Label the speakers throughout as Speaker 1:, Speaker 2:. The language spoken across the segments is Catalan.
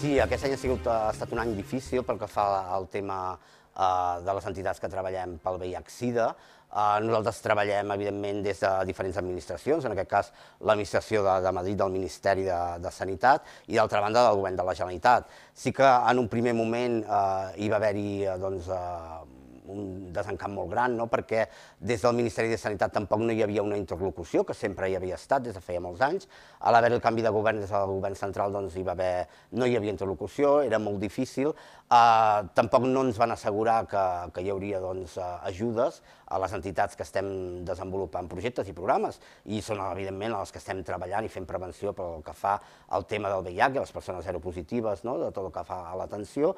Speaker 1: Sí, aquest any ha, sigut, ha estat un any difícil pel que fa al tema eh, de les entitats que treballem pel VIH-Sida. Eh, nosaltres treballem, evidentment, des de diferents administracions, en aquest cas l'administració de, de Madrid, del Ministeri de, de Sanitat, i d'altra banda del Govern de la Generalitat. Sí que en un primer moment eh, hi va haver-hi eh, doncs, eh, un desencant molt gran, no? perquè des del Ministeri de Sanitat tampoc no hi havia una interlocució, que sempre hi havia estat des de feia molts anys. A l'haver el canvi de govern des del govern central doncs, hi va haver... no hi havia interlocució, era molt difícil. Eh, tampoc no ens van assegurar que, que hi hauria doncs, eh, ajudes a les entitats que estem desenvolupant projectes i programes, i són evidentment les que estem treballant i fent prevenció pel que fa al tema del VIH, les persones aeropositives, no? de tot el que fa a l'atenció,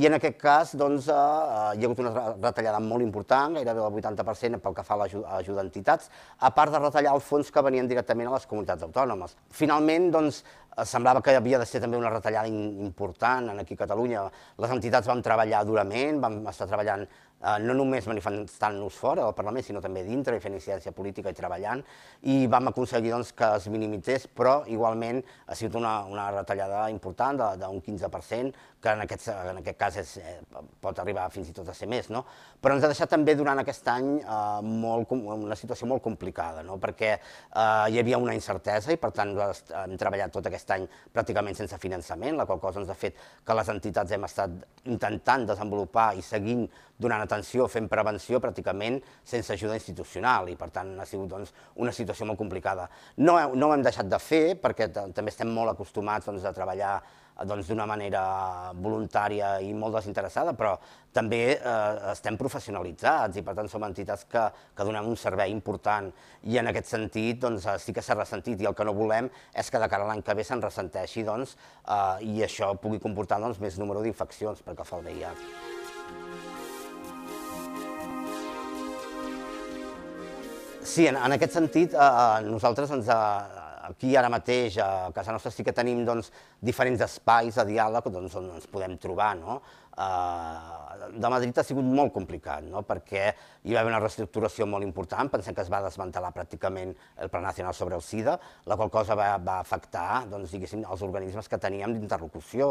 Speaker 1: i en aquest cas doncs, eh, eh hi ha hagut una retallada molt important, gairebé del 80% pel que fa a l'ajuda a entitats, a part de retallar els fons que venien directament a les comunitats autònomes. Finalment, doncs, Eh, semblava que havia de ser també una retallada important en aquí a Catalunya. Les entitats vam treballar durament, vam estar treballant eh, no només manifestant-nos fora del Parlament, sinó també dintre i fent incidència política i treballant, i vam aconseguir doncs, que es minimitzés, però igualment ha sigut una, una retallada important d'un 15%, que en aquest, en aquest cas és, eh, pot arribar fins i tot a ser més. No? Però ens ha deixat també durant aquest any eh, molt, una situació molt complicada, no? perquè eh, hi havia una incertesa i per tant hem treballat tot aquest aquest any pràcticament sense finançament, la qual cosa ens ha fet que les entitats hem estat intentant desenvolupar i seguint donant atenció, fent prevenció pràcticament sense ajuda institucional i per tant ha sigut doncs, una situació molt complicada. No, no ho hem deixat de fer perquè també estem molt acostumats doncs, a treballar Eh, doncs, d'una manera voluntària i molt desinteressada, però també eh, estem professionalitzats i per tant som entitats que, que donem un servei important i en aquest sentit doncs, eh, sí que s'ha ressentit i el que no volem és que de cara a l'any que ve se'n ressenteixi doncs, eh, i això pugui comportar doncs, més número d'infeccions perquè fa el VIH. Sí, en, en aquest sentit, eh, eh nosaltres ens, eh, aquí ara mateix a casa nostra sí que tenim doncs, diferents espais de diàleg doncs, on ens podem trobar. No? Eh, de Madrid ha sigut molt complicat, no? perquè hi va haver una reestructuració molt important, pensem que es va desmantelar pràcticament el Pla Nacional sobre el SIDA, la qual cosa va, va afectar doncs, diguéssim, els organismes que teníem d'interlocució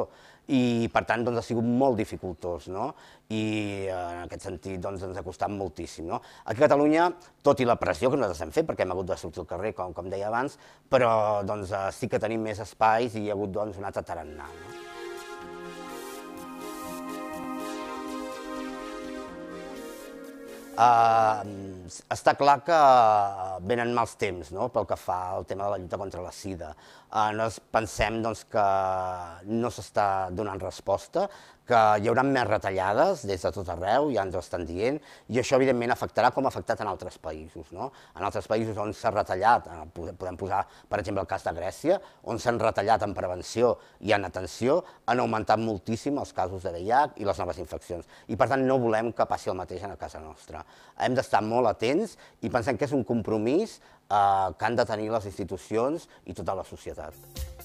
Speaker 1: i per tant doncs, ha sigut molt dificultós no? i eh, en aquest sentit doncs, ens ha costat moltíssim. No? Aquí a Catalunya, tot i la pressió que nosaltres hem fet, perquè hem hagut de sortir al carrer, com, com deia abans, però doncs, eh, sí que tenim més espais i hi ha hagut doncs, un altre tarannà. No? Uh, està clar que venen mals temps no? pel que fa al tema de la lluita contra la sida. Uh, nosaltres pensem doncs, que no s'està donant resposta, que hi haurà més retallades des de tot arreu, ja ens ho estan dient, i això evidentment afectarà com ha afectat en altres països. No? En altres països on s'ha retallat, eh, podem posar per exemple el cas de Grècia, on s'han retallat en prevenció i en atenció, han augmentat moltíssim els casos de VIH i les noves infeccions. I per tant no volem que passi el mateix a casa nostra. Hem d'estar molt atents i pensem que és un compromís eh, que han de tenir les institucions i tota la societat.